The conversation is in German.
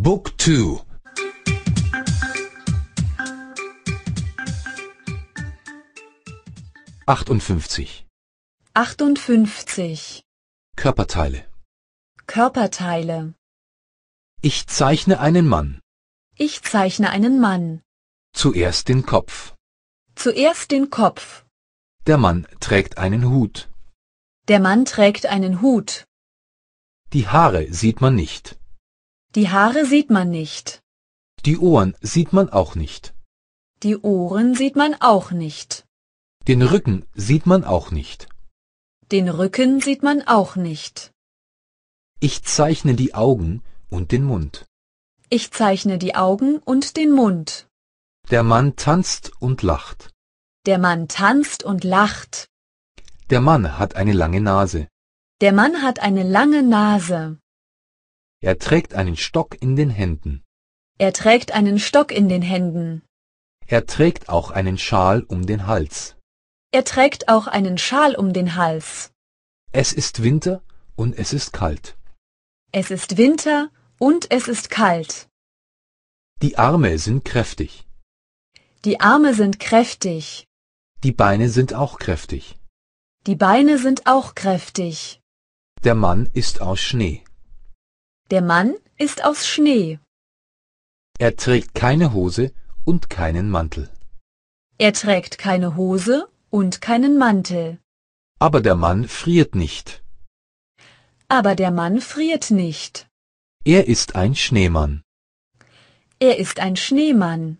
Book 2 58 58 Körperteile Körperteile Ich zeichne einen Mann. Ich zeichne einen Mann. Zuerst den Kopf. Zuerst den Kopf. Der Mann trägt einen Hut. Der Mann trägt einen Hut. Die Haare sieht man nicht. Die Haare sieht man nicht. Die Ohren sieht man auch nicht. Die Ohren sieht man auch nicht. Den Rücken sieht man auch nicht. Den Rücken sieht man auch nicht. Ich zeichne die Augen und den Mund. Ich zeichne die Augen und den Mund. Der Mann tanzt und lacht. Der Mann tanzt und lacht. Der Mann hat eine lange Nase. Der Mann hat eine lange Nase. Er trägt einen Stock in den Händen. Er trägt einen Stock in den Händen. Er trägt auch einen Schal um den Hals. Er trägt auch einen Schal um den Hals. Es ist Winter und es ist kalt. Es ist Winter und es ist kalt. Die Arme sind kräftig. Die Arme sind kräftig. Die Beine sind auch kräftig. Die Beine sind auch kräftig. Der Mann ist aus Schnee. Der Mann ist aus Schnee. Er trägt keine Hose und keinen Mantel. Er trägt keine Hose und keinen Mantel. Aber der Mann friert nicht. Aber der Mann friert nicht. Er ist ein Schneemann. Er ist ein Schneemann.